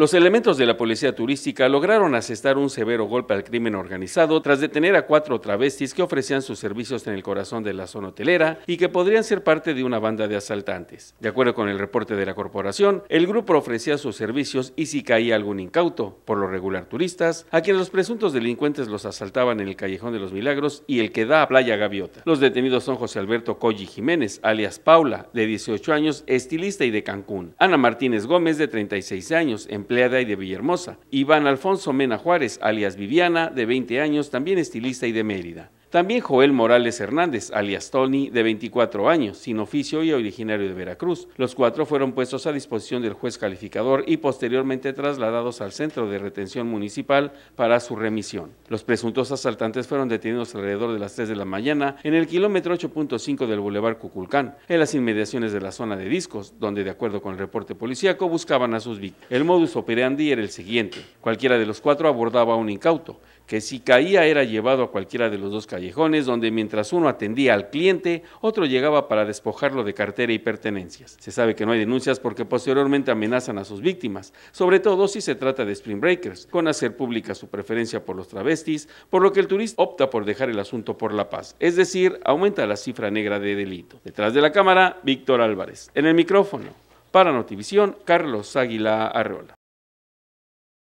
Los elementos de la policía turística lograron asestar un severo golpe al crimen organizado tras detener a cuatro travestis que ofrecían sus servicios en el corazón de la zona hotelera y que podrían ser parte de una banda de asaltantes. De acuerdo con el reporte de la corporación, el grupo ofrecía sus servicios y si caía algún incauto, por lo regular turistas, a quienes los presuntos delincuentes los asaltaban en el Callejón de los Milagros y el que da a Playa Gaviota. Los detenidos son José Alberto Colli Jiménez, alias Paula, de 18 años, estilista y de Cancún, Ana Martínez Gómez, de 36 años, en empleada y de Villahermosa. Iván Alfonso Mena Juárez, alias Viviana, de 20 años, también estilista y de Mérida. También Joel Morales Hernández, alias Tony, de 24 años, sin oficio y originario de Veracruz. Los cuatro fueron puestos a disposición del juez calificador y posteriormente trasladados al centro de retención municipal para su remisión. Los presuntos asaltantes fueron detenidos alrededor de las 3 de la mañana en el kilómetro 8.5 del Boulevard Cuculcán, en las inmediaciones de la zona de discos, donde de acuerdo con el reporte policíaco buscaban a sus víctimas. El modus operandi era el siguiente. Cualquiera de los cuatro abordaba un incauto, que si caía era llevado a cualquiera de los dos donde mientras uno atendía al cliente, otro llegaba para despojarlo de cartera y pertenencias. Se sabe que no hay denuncias porque posteriormente amenazan a sus víctimas, sobre todo si se trata de spring breakers, con hacer pública su preferencia por los travestis, por lo que el turista opta por dejar el asunto por la paz, es decir, aumenta la cifra negra de delito. Detrás de la cámara, Víctor Álvarez. En el micrófono, para Notivisión, Carlos Águila Arreola.